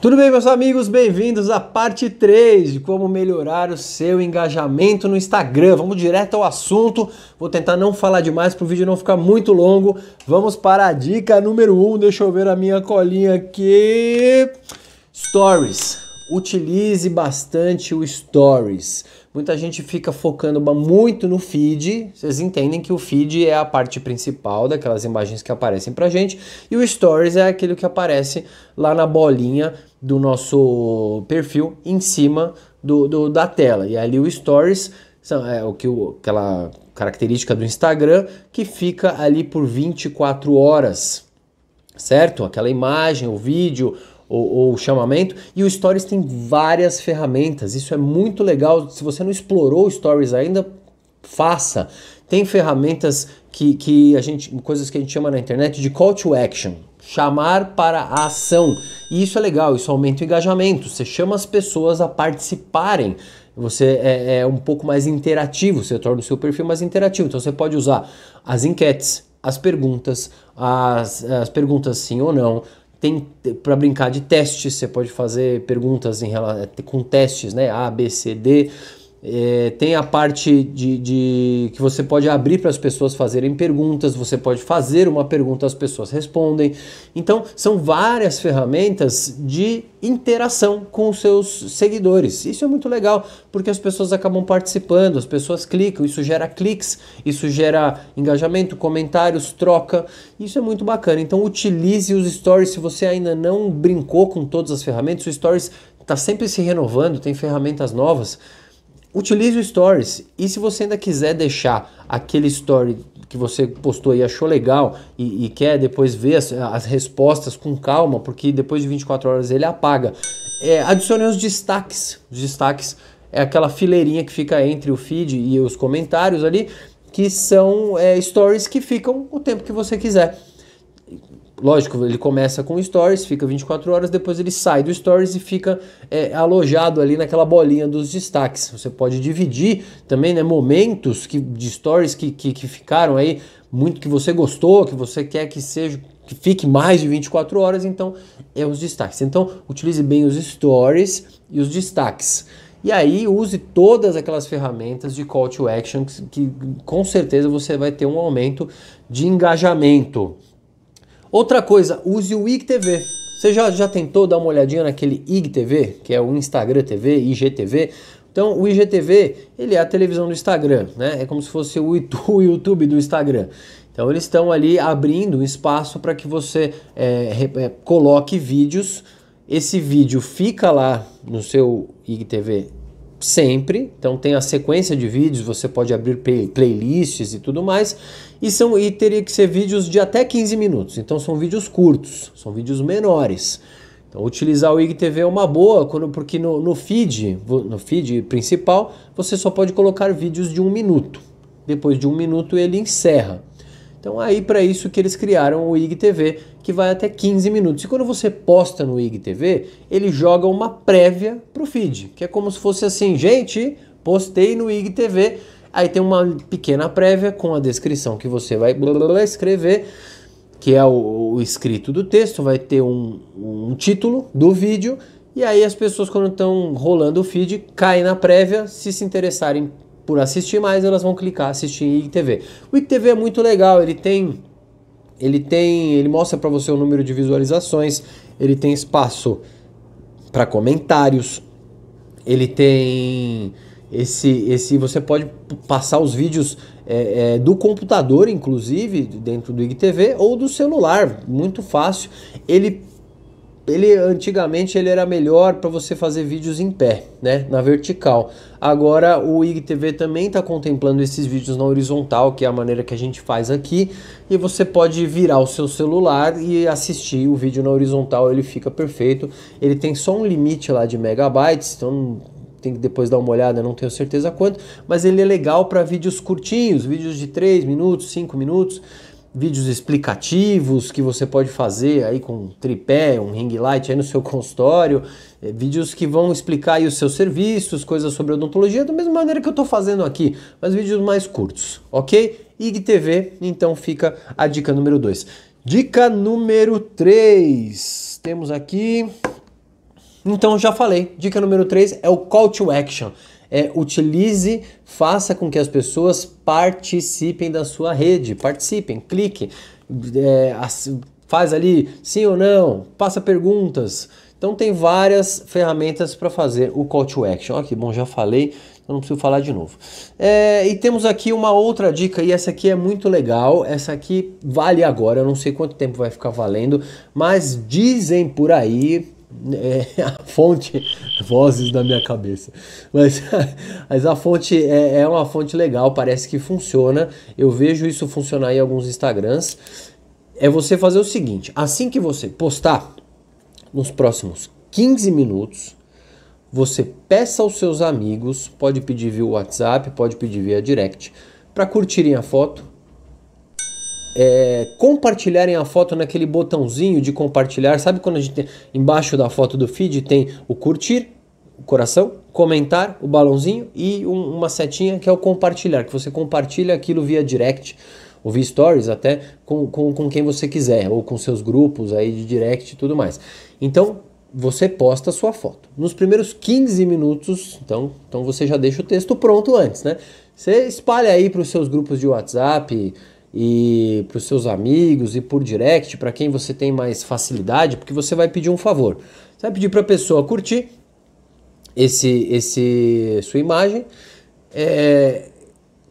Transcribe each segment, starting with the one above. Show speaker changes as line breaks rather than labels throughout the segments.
Tudo bem, meus amigos? Bem-vindos à parte 3 de como melhorar o seu engajamento no Instagram. Vamos direto ao assunto. Vou tentar não falar demais para o vídeo não ficar muito longo. Vamos para a dica número 1. Um. Deixa eu ver a minha colinha aqui. Stories. Utilize bastante o Stories. Muita gente fica focando muito no feed. Vocês entendem que o feed é a parte principal daquelas imagens que aparecem pra gente. E o stories é aquilo que aparece lá na bolinha do nosso perfil em cima do, do da tela. E ali o stories são, é o que o, aquela característica do Instagram que fica ali por 24 horas certo? Aquela imagem, o vídeo, ou, ou chamamento. E o Stories tem várias ferramentas. Isso é muito legal. Se você não explorou o Stories ainda, faça. Tem ferramentas que, que a gente, coisas que a gente chama na internet de call to action, chamar para a ação. E isso é legal, isso aumenta o engajamento. Você chama as pessoas a participarem. Você é, é um pouco mais interativo, você torna o seu perfil mais interativo. Então você pode usar as enquetes, as perguntas, as, as perguntas sim ou não, tem para brincar de testes, você pode fazer perguntas em, com testes, né? A, B, C, D. É, tem a parte de, de, que você pode abrir para as pessoas fazerem perguntas, você pode fazer uma pergunta, as pessoas respondem. Então, são várias ferramentas de interação com os seus seguidores. Isso é muito legal, porque as pessoas acabam participando, as pessoas clicam, isso gera cliques, isso gera engajamento, comentários, troca. Isso é muito bacana. Então, utilize os stories se você ainda não brincou com todas as ferramentas. O stories está sempre se renovando, tem ferramentas novas utilize o Stories. E se você ainda quiser deixar aquele story que você postou e achou legal e, e quer depois ver as, as, respostas com calma, porque depois de 24 horas ele apaga, é, adicione os destaques. Os destaques é aquela fileirinha que fica entre o feed e os comentários ali, que são é, stories que ficam o tempo que você quiser Lógico, ele começa com stories, fica 24 horas, depois ele sai do stories e fica é, alojado ali naquela bolinha dos destaques. Você pode dividir também né, momentos que, de stories que, que, que ficaram aí, muito que você gostou, que você quer que seja que fique mais de 24 horas, então é os destaques. Então utilize bem os stories e os destaques. E aí use todas aquelas ferramentas de call to action que, que com certeza você vai ter um aumento de engajamento. Outra coisa, use o IGTV. Você já, já tentou dar uma olhadinha naquele IGTV, que é o Instagram TV, IGTV? Então, o IGTV, ele é a televisão do Instagram, né? É como se fosse o YouTube do Instagram. Então, eles estão ali abrindo um espaço para que você é, é, coloque vídeos. Esse vídeo fica lá no seu IGTV sempre. Então tem a sequência de vídeos, você pode abrir play playlists e tudo mais. E são e teria que ser vídeos de até 15 minutos. Então são vídeos curtos, são vídeos menores. Então utilizar o IGTV é uma boa, quando, porque no, no feed, no feed principal, você só pode colocar vídeos de um minuto. Depois de um minuto ele encerra. Então aí para isso que eles criaram o IGTV, que vai até 15 minutos. E quando você posta no IGTV, ele joga uma prévia pro feed, que é como se fosse assim, gente, postei no IGTV, aí tem uma pequena prévia com a descrição que você vai blá, blá, blá, escrever, que é o, o, escrito do texto, vai ter um, um título do vídeo, e aí as pessoas quando estão rolando o feed, caem na prévia, se se interessarem por assistir mais, elas vão clicar assistir IGTV. O IGTV é muito legal, ele tem ele tem, ele mostra para você o número de visualizações, ele tem espaço para comentários, ele tem esse, esse você pode passar os vídeos é, é, do computador, inclusive, dentro do IGTV, ou do celular, muito fácil. Ele ele antigamente ele era melhor para você fazer vídeos em pé, né, na vertical. Agora o IGTV também está contemplando esses vídeos na horizontal, que é a maneira que a gente faz aqui, e você pode virar o seu celular e assistir o vídeo na horizontal, ele fica perfeito. Ele tem só um limite lá de megabytes, então tem que depois dar uma olhada, não tenho certeza quanto, mas ele é legal para vídeos curtinhos, vídeos de 3 minutos, 5 minutos vídeos explicativos que você pode fazer aí com um tripé, um ring light aí no seu consultório, é, vídeos que vão explicar os seus serviços, coisas sobre odontologia, da mesma maneira que eu estou fazendo aqui, mas vídeos mais curtos, ok? IGTV, então fica a dica número 2. Dica número 3, temos aqui... Então já falei, dica número 3 é o call to action é, utilize, faça com que as pessoas participem da sua rede, participem, clique, é, faz ali sim ou não, passa perguntas. Então tem várias ferramentas para fazer o call to action. Aqui, bom, já falei, então não preciso falar de novo. É, e temos aqui uma outra dica, e essa aqui é muito legal. Essa aqui vale agora, eu não sei quanto tempo vai ficar valendo, mas dizem por aí, é a fonte vozes da minha cabeça mas, mas a fonte é, é uma fonte legal parece que funciona eu vejo isso funcionar em alguns Instagrams é você fazer o seguinte assim que você postar nos próximos 15 minutos você peça aos seus amigos pode pedir via WhatsApp pode pedir via direct para curtirem a foto é, compartilharem a foto naquele botãozinho de compartilhar. Sabe quando a gente tem embaixo da foto do feed tem o curtir, o coração, comentar, o balãozinho e um, uma setinha que é o compartilhar, que você compartilha aquilo via direct ou via stories até com, com, com quem você quiser, ou com seus grupos aí de direct e tudo mais. Então, você posta a sua foto. Nos primeiros 15 minutos, então, então você já deixa o texto pronto antes, né? Você espalha aí para os seus grupos de WhatsApp, e para os seus amigos e por direct, para quem você tem mais facilidade, porque você vai pedir um favor. Você vai pedir para a pessoa curtir esse, esse sua imagem, é,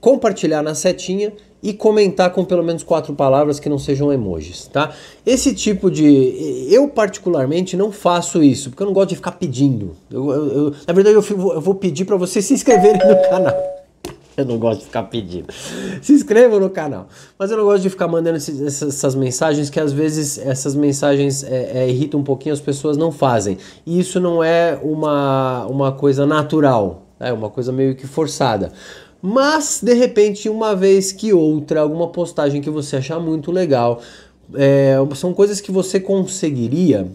compartilhar na setinha e comentar com pelo menos quatro palavras que não sejam emojis, tá? Esse tipo de. Eu, particularmente, não faço isso, porque eu não gosto de ficar pedindo. Eu, eu, eu, na verdade, eu, fico, eu vou pedir para vocês se inscreverem no canal. Eu não gosto de ficar pedindo. Se inscrevam no canal. Mas eu não gosto de ficar mandando esses, essas, essas, mensagens, que às vezes essas mensagens é, é, irritam um pouquinho, as pessoas não fazem. E isso não é uma, uma coisa natural, né? é uma coisa meio que forçada. Mas, de repente, uma vez que outra, alguma postagem que você achar muito legal, é, são coisas que você conseguiria,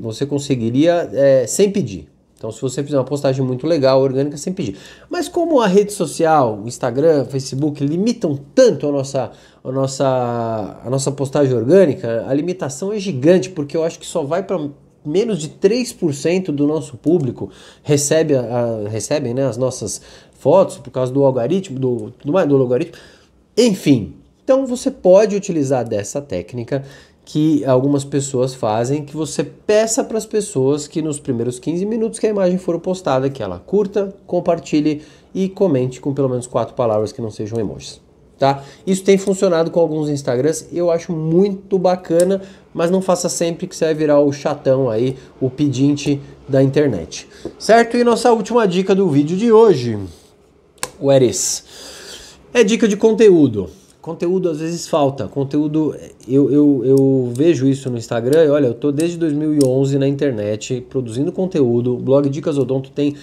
você conseguiria é, sem pedir então, se você fizer uma postagem muito legal, orgânica, sem pedir. Mas como a rede social, o Instagram, o Facebook, limitam tanto a nossa, a nossa, a nossa postagem orgânica, a limitação é gigante, porque eu acho que só vai para menos de 3% do nosso público recebe a, a, recebem né, as nossas fotos por causa do algoritmo, do, do, do logaritmo. Enfim, então você pode utilizar dessa técnica que algumas pessoas fazem, que você peça para as pessoas que nos primeiros 15 minutos que a imagem for postada, que ela curta, compartilhe e comente com pelo menos quatro palavras que não sejam emojis. Tá? Isso tem funcionado com alguns Instagrams, eu acho muito bacana, mas não faça sempre que você vai virar o chatão aí, o pedinte da internet. Certo? E nossa última dica do vídeo de hoje, o Eris. É dica de conteúdo. Conteúdo às vezes falta. Conteúdo, eu, eu, eu vejo isso no Instagram. E olha, eu tô desde 2011 na internet produzindo conteúdo. O blog Dicas Odonto tem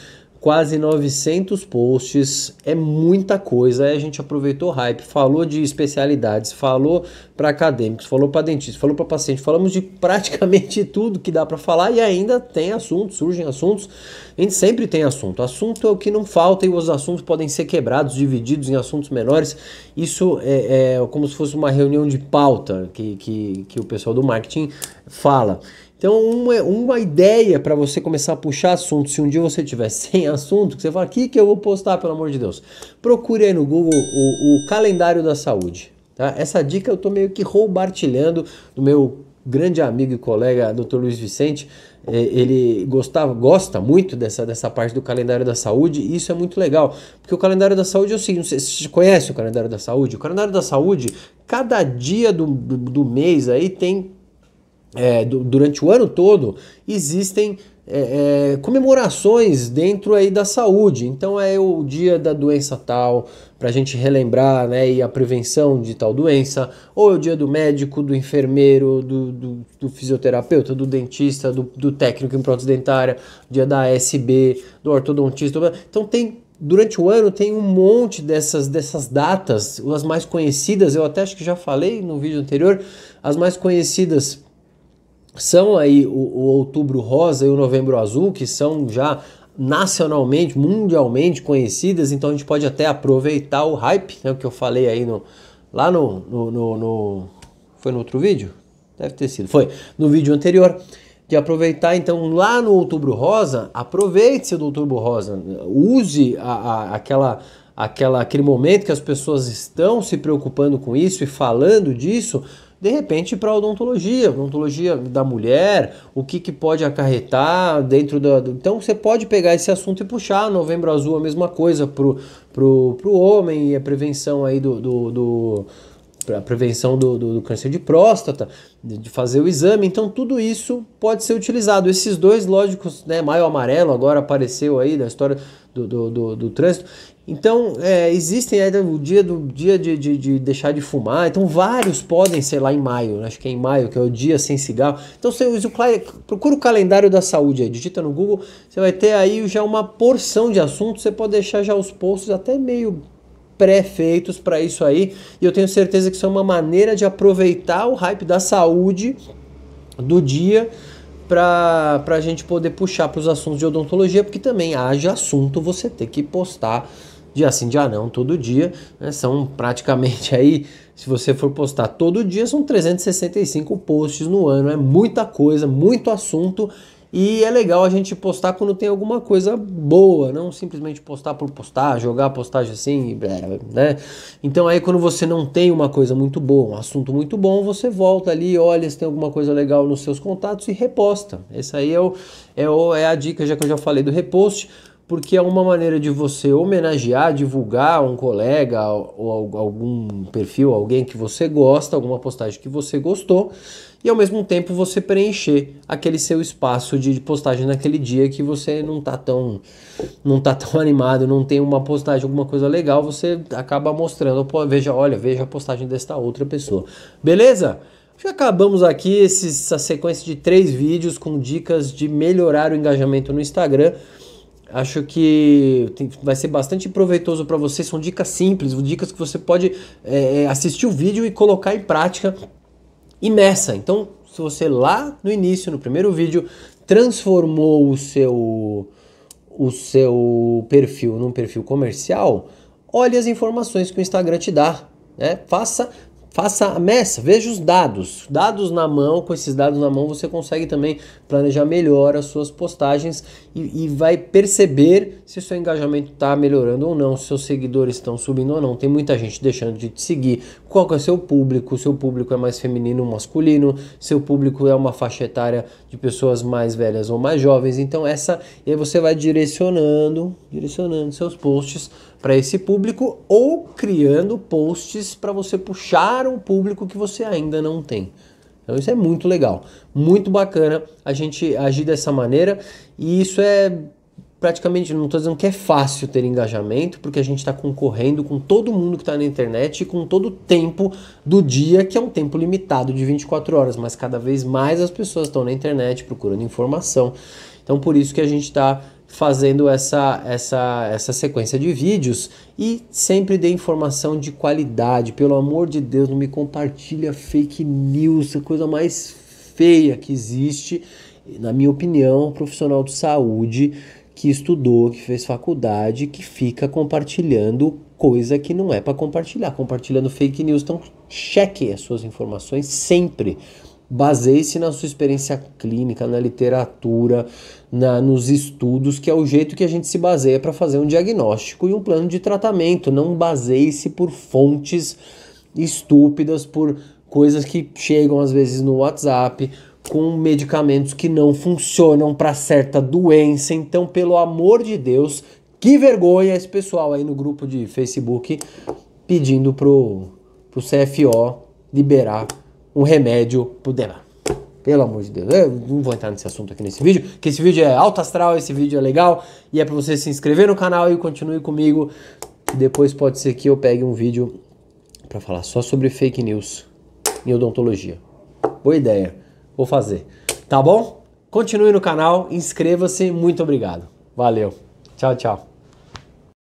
quase 900 posts, é muita coisa. Aí a gente aproveitou o hype, falou de especialidades, falou para acadêmicos, falou para dentista, falou para paciente, falamos de praticamente tudo que dá para falar e ainda tem assunto. surgem assuntos. A gente sempre tem assunto. Assunto é o que não falta e os assuntos podem ser quebrados, divididos em assuntos menores. Isso é, é como se fosse uma reunião de pauta que, que, que o pessoal do marketing fala. Então, uma, é, uma ideia para você começar a puxar assunto, se um dia você tiver sem assunto, que você fala, o que, que eu vou postar, pelo amor de Deus? Procure aí no Google o, o calendário da saúde. Tá? Essa dica eu estou meio que roubartilhando do meu grande amigo e colega Dr. Luiz Vicente, é, ele gostava, gosta muito dessa, dessa parte do calendário da saúde, e isso é muito legal, porque o calendário da saúde é o seguinte, você conhece o calendário da saúde? O calendário da saúde, cada dia do, do, do mês aí tem é, durante o ano todo existem é, é, comemorações dentro aí da saúde. Então é o dia da doença tal, para a gente relembrar né, e a prevenção de tal doença, ou é o dia do médico, do enfermeiro, do, do, do fisioterapeuta, do dentista, do, do técnico em prótese dentária, dia da ASB, do ortodontista. Então tem durante o ano tem um monte dessas, dessas datas, as mais conhecidas, eu até acho que já falei no vídeo anterior, as mais conhecidas são aí o, o outubro rosa e o novembro azul, que são já nacionalmente, mundialmente conhecidas, então a gente pode até aproveitar o hype, né, que eu falei aí no, lá no, no, no, no, Foi no outro vídeo? Deve ter sido. Foi no vídeo anterior. De aproveitar, então, lá no Outubro Rosa, aproveite-se do Outubro Rosa. Use a, a, aquela, aquela, aquele momento que as pessoas estão se preocupando com isso e falando disso de repente para odontologia, odontologia da mulher, o que, que pode acarretar dentro da. Então você pode pegar esse assunto e puxar. Novembro Azul a mesma coisa pro, pro, pro homem e a prevenção aí do. do, do a prevenção do, do, do câncer de próstata, de fazer o exame, então tudo isso pode ser utilizado. Esses dois, lógicos, né, maio amarelo agora apareceu aí da história do, do, do, do, trânsito. Então, é, existem o dia do dia de, de, de, deixar de fumar. Então, vários podem ser lá em maio. Acho que é em maio, que é o dia sem cigarro. Então, você usa o, procura o calendário da saúde aí, digita no Google. Você vai ter aí já uma porção de assuntos. Você pode deixar já os posts até meio pré-feitos para isso aí. E eu tenho certeza que isso é uma maneira de aproveitar o hype da saúde do dia para a gente poder puxar para os assuntos de odontologia, porque também haja assunto você ter que postar dia sim, dia ah, não, todo dia, né? são praticamente aí, se você for postar todo dia, são 365 posts no ano, é muita coisa, muito assunto, e é legal a gente postar quando tem alguma coisa boa, não simplesmente postar por postar, jogar postagem assim, né? Então aí quando você não tem uma coisa muito boa, um assunto muito bom, você volta ali, olha se tem alguma coisa legal nos seus contatos e reposta. Essa aí é, o, é, o, é a dica já que eu já falei do repost porque é uma maneira de você homenagear, divulgar um colega ou algum perfil, alguém que você gosta, alguma postagem que você gostou, e ao mesmo tempo você preencher aquele seu espaço de postagem naquele dia que você não tá tão não tá tão animado, não tem uma postagem, alguma coisa legal, você acaba mostrando, pô, veja, olha, veja a postagem desta outra pessoa. Beleza? Já acabamos aqui essa sequência de três vídeos com dicas de melhorar o engajamento no Instagram. Acho que tem, vai ser bastante proveitoso para você. São dicas simples, dicas que você pode é, é, assistir o vídeo e colocar em prática imersa. Então, se você lá no início, no primeiro vídeo, transformou o seu, o seu perfil num perfil comercial, olhe as informações que o Instagram te dá. Né? Faça Faça a messa, veja os dados. Dados na mão, com esses dados na mão, você consegue também planejar melhor as suas postagens e, e vai perceber se o seu engajamento está melhorando ou não, se seus seguidores estão subindo ou não. Tem muita gente deixando de te seguir. Qual é o seu público? Seu público é mais feminino ou masculino? Seu público é uma faixa etária de pessoas mais velhas ou mais jovens? Então essa e aí você vai direcionando, direcionando seus posts para esse público ou criando posts para você puxar um público que você ainda não tem. Então isso é muito legal, muito bacana a gente agir dessa maneira e isso é praticamente, não estou dizendo que é fácil ter engajamento, porque a gente está concorrendo com todo mundo que está na internet e com todo o tempo do dia, que é um tempo limitado de 24 horas, mas cada vez mais as pessoas estão na internet procurando informação. Então por isso que a gente está fazendo essa, essa, essa sequência de vídeos e sempre dê informação de qualidade. Pelo amor de Deus, não me compartilha fake news, a coisa mais feia que existe, na minha opinião, um profissional de saúde que estudou, que fez faculdade, que fica compartilhando coisa que não é para compartilhar, compartilhando fake news. Então, cheque as suas informações sempre. Baseie-se na sua experiência clínica, na literatura, na, nos estudos, que é o jeito que a gente se baseia para fazer um diagnóstico e um plano de tratamento. Não baseie-se por fontes estúpidas, por coisas que chegam às vezes no WhatsApp, com medicamentos que não funcionam para certa doença. Então, pelo amor de Deus, que vergonha esse pessoal aí no grupo de Facebook pedindo pro, pro CFO liberar um remédio pro Dema. Pelo amor de Deus, eu não vou entrar nesse assunto aqui nesse vídeo, que esse vídeo é alto astral, esse vídeo é legal e é para você se inscrever no canal e continue comigo. Depois pode ser que eu pegue um vídeo para falar só sobre fake news em odontologia. Boa ideia, vou fazer. Tá bom? Continue no canal, inscreva-se, muito obrigado. Valeu. Tchau, tchau.